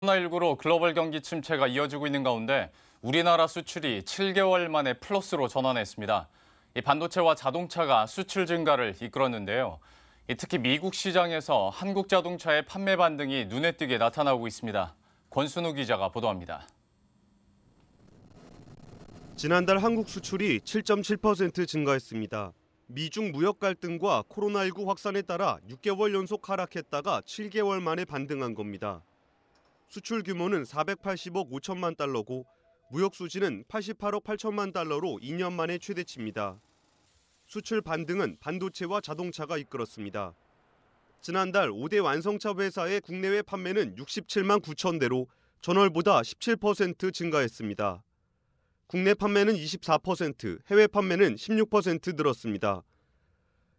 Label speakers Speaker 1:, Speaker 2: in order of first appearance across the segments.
Speaker 1: 코로나19로 글로벌 경기 침체가 이어지고 있는 가운데 우리나라 수출이 7개월 만에 플러스로 전환했습니다. 반도체와 자동차가 수출 증가를 이끌었는데요. 특히 미국 시장에서 한국 자동차의 판매 반등이 눈에 띄게 나타나고 있습니다. 권순우 기자가 보도합니다.
Speaker 2: 지난달 한국 수출이 7.7% 증가했습니다. 미중 무역 갈등과 코로나19 확산에 따라 6개월 연속 하락했다가 7개월 만에 반등한 겁니다. 수출 규모는 480억 5천만 달러고 무역 수지는 88억 8천만 달러로 2년 만에 최대치입니다. 수출 반등은 반도체와 자동차가 이끌었습니다. 지난달 5대 완성차 회사의 국내외 판매는 67만 9천 대로 전월보다 17% 증가했습니다. 국내 판매는 24%, 해외 판매는 16% 늘었습니다.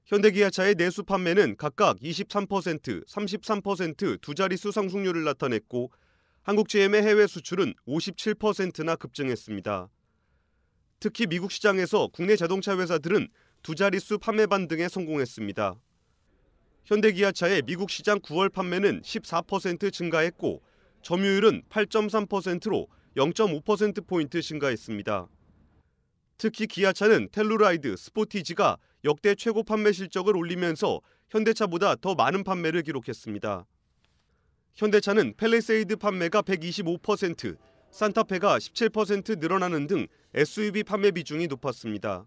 Speaker 2: 현대기아차의 내수 판매는 각각 23%, 33%두 자릿수 상승률을 나타냈고 한국GM의 해외 수출은 57%나 급증했습니다. 특히 미국 시장에서 국내 자동차 회사들은 두 자릿수 판매 반등에 성공했습니다. 현대기아차의 미국 시장 9월 판매는 14% 증가했고 점유율은 8.3%로 0.5%포인트 증가했습니다. 특히 기아차는 텔루라이드, 스포티지가 역대 최고 판매 실적을 올리면서 현대차보다 더 많은 판매를 기록했습니다. 현대차는 펠레세이드 판매가 125%, 산타페가 17% 늘어나는 등 SUV 판매 비중이 높았습니다.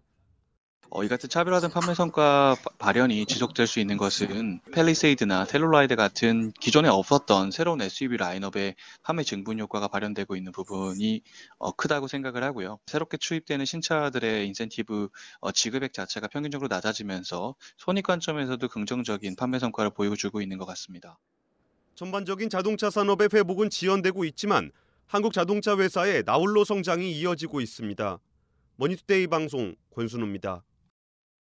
Speaker 2: 어, 이 같은 차별화된 판매 성과 발현이 지속될 수 있는
Speaker 3: 것은 펠리세이드나 텔로라이드 같은 기존에 없었던 새로운 SUV 라인업의 판매 증분 효과가 발현되고 있는 부분이 어, 크다고 생각을 하고요. 새롭게 출입되는 신차들의 인센티브 어, 지급액 자체가 평균적으로 낮아지면서 손익 관점에서도
Speaker 2: 긍정적인 판매 성과를 보여주고 있는 것 같습니다. 전반적인 자동차 산업의 회복은 지연되고 있지만 한국 자동차 회사의 나홀로 성장이 이어지고 있습니다. 머니투데이 방송 권순우입니다.